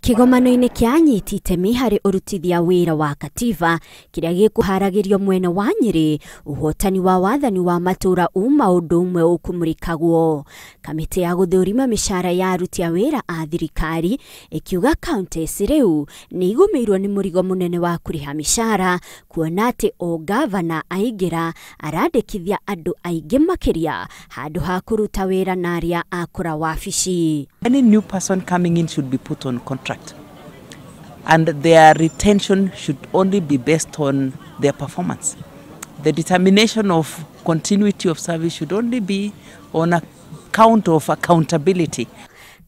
kigomano-inä kä anyiti itemi harä å rutithia wä ra wa katiba kä rä a gä kå haragä mwena wa nyä ũhotani wa wathani wa matå ra u maå ũmwe ũkumå kagwo kamĩtĩ ya gũthũrima mĩcara ya aruti a wĩra a thirikari ĩkiuga kauntĩci rĩu nĩ igũmĩirwo nĩ mũrigo mũnene wa kũrĩha mĩcara kuona atĩ o gavana aingĩra arandĩkithia andũ aingĩ makĩria handũ ha kũruta wĩra na arĩa akũra wabici Any new person coming in should be put on contract contract. And their retention should only be based on their performance. The determination of continuity of service should only be on account of accountability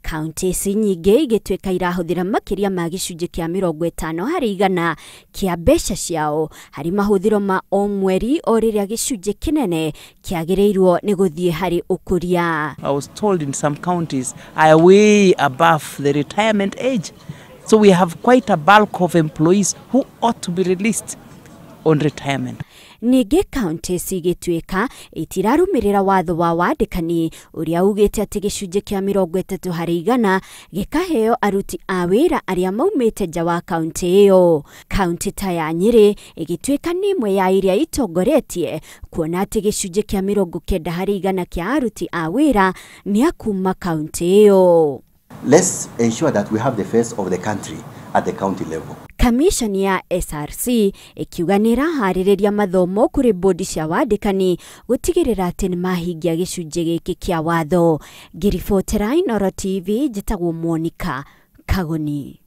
kaunti ici nyingĩ igĩtuĩka irahũthĩra makĩria ma gĩcunjĩ kĩa mĩrongo ĩtano harĩ igana kĩa mbeca ciao harĩ mahũthĩro ma o mweri o rĩrĩa gĩcunjĩ kĩnene kĩagĩrĩirwo nĩ gũthiĩ harĩ ũkũria I was told in some counties are way above the retirement age so we have quite a bulk of employees who ought to be released on retirement ningä kauntĩci igĩtuĩka itirarumirĩra watho wa wandĩkani ũrĩa ugĩte atĩ gĩcunjĩ kĩa mĩrongo ĩtatũ harä igana kaheo aruti a a maumä te nja wa ä yo kauntĩ ta ya nyĩrĩ ĩgĩtuĩka nĩ ĩmwe ya iria itongoretie kuona atĩ gĩcunjĩ kĩa itongoretie kuona atä igana cunjä aruti a mä rongo akuma harä igana Let's ensure that we have the face of the country at the county level kamishoni ya SRC ikiuga nä ĩraharĩrĩria mathomo kuri bodi cia wandĩkani gũtigĩrĩra atĩ nĩ mahingia gĩcunjĩ giki kia watho ngĩribotera Inoro TV njĩtagwo Monica Kagoni